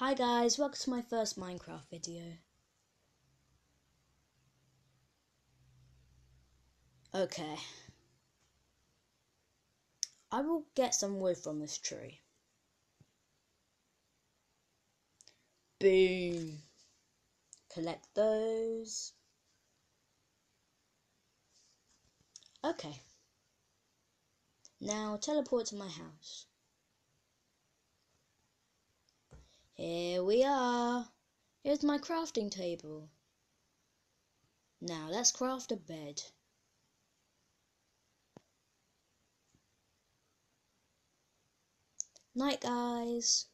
Hi guys, welcome to my first Minecraft video. Okay. I will get some wood from this tree. Boom. Collect those. Okay. Now teleport to my house. Here we are. Here's my crafting table. Now let's craft a bed. Night guys.